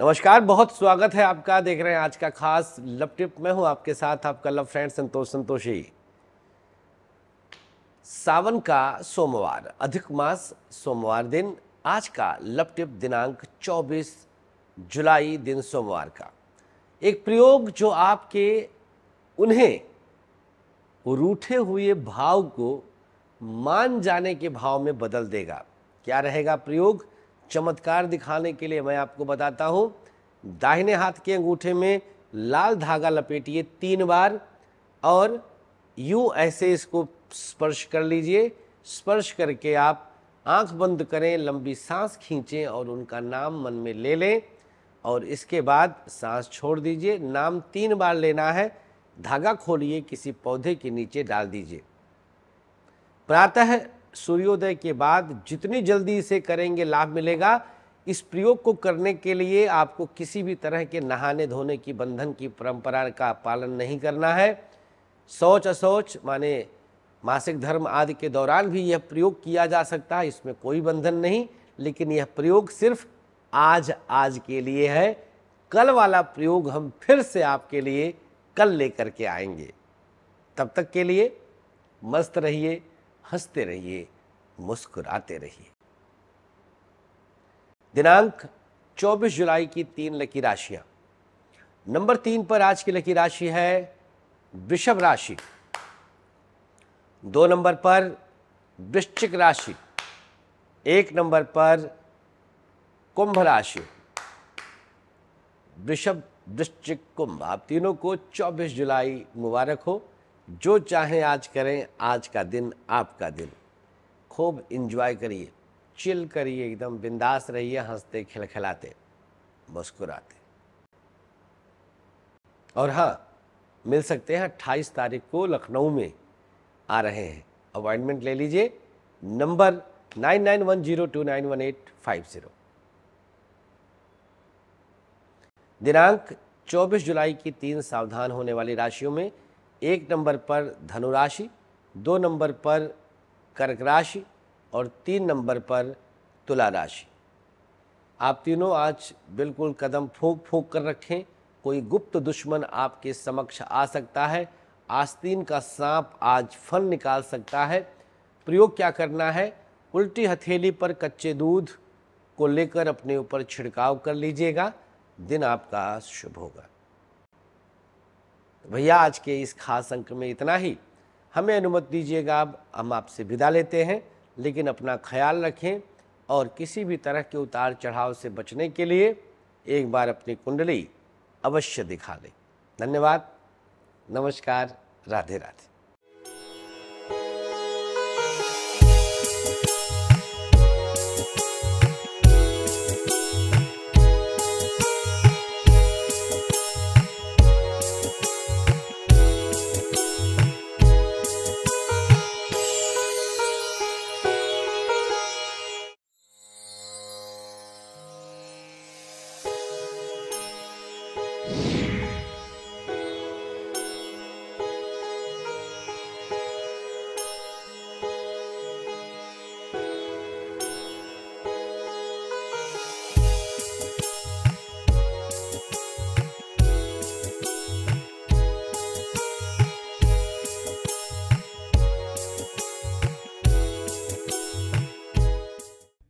नमस्कार बहुत स्वागत है आपका देख रहे हैं आज का खास लव टिप मैं हूं आपके साथ आपका लव फ्रेंड संतोष संतोषी सावन का सोमवार अधिक मास सोमवार दिन आज का लव टिप दिनांक 24 जुलाई दिन सोमवार का एक प्रयोग जो आपके उन्हें रूठे हुए भाव को मान जाने के भाव में बदल देगा क्या रहेगा प्रयोग चमत्कार दिखाने के लिए मैं आपको बताता हूँ दाहिने हाथ के अंगूठे में लाल धागा लपेटिए तीन बार और यूँ ऐसे इसको स्पर्श कर लीजिए स्पर्श करके आप आंख बंद करें लंबी सांस खींचें और उनका नाम मन में ले लें और इसके बाद सांस छोड़ दीजिए नाम तीन बार लेना है धागा खोलिए किसी पौधे के नीचे डाल दीजिए प्रातः सूर्योदय के बाद जितनी जल्दी इसे करेंगे लाभ मिलेगा इस प्रयोग को करने के लिए आपको किसी भी तरह के नहाने धोने की बंधन की परंपरा का पालन नहीं करना है शौच असौच माने मासिक धर्म आदि के दौरान भी यह प्रयोग किया जा सकता है इसमें कोई बंधन नहीं लेकिन यह प्रयोग सिर्फ आज आज के लिए है कल वाला प्रयोग हम फिर से आपके लिए कल लेकर के आएंगे तब तक के लिए मस्त रहिए हंसते रहिए मुस्कुराते रहिए दिनांक 24 जुलाई की तीन लकी राशियां नंबर तीन पर आज की लकी राशि है वृषभ राशि दो नंबर पर वृश्चिक राशि एक नंबर पर कुंभ राशि वृषभ वृश्चिक कुंभ आप तीनों को 24 जुलाई मुबारक हो जो चाहें आज करें आज का दिन आपका दिन खूब इंजॉय करिए चिल करिए एकदम बिंदास रहिए हंसते खिलखिलाते मुस्कुराते और हाँ मिल सकते हैं अट्ठाईस तारीख को लखनऊ में आ रहे हैं अपॉइंटमेंट ले लीजिए number nine nine one zero two nine one eight five zero दिनांक चौबीस जुलाई की तीन सावधान होने वाली राशियों में एक नंबर पर धनुराशि दो नंबर पर कर्क राशि और तीन नंबर पर तुला राशि आप तीनों आज बिल्कुल कदम फूक फूक कर रखें कोई गुप्त दुश्मन आपके समक्ष आ सकता है आस्तीन का सांप आज फल निकाल सकता है प्रयोग क्या करना है उल्टी हथेली पर कच्चे दूध को लेकर अपने ऊपर छिड़काव कर लीजिएगा दिन आपका शुभ होगा भैया आज के इस खास अंक में इतना ही हमें अनुमति दीजिएगा अब हम आपसे विदा लेते हैं लेकिन अपना ख्याल रखें और किसी भी तरह के उतार चढ़ाव से बचने के लिए एक बार अपनी कुंडली अवश्य दिखा लें धन्यवाद नमस्कार राधे राधे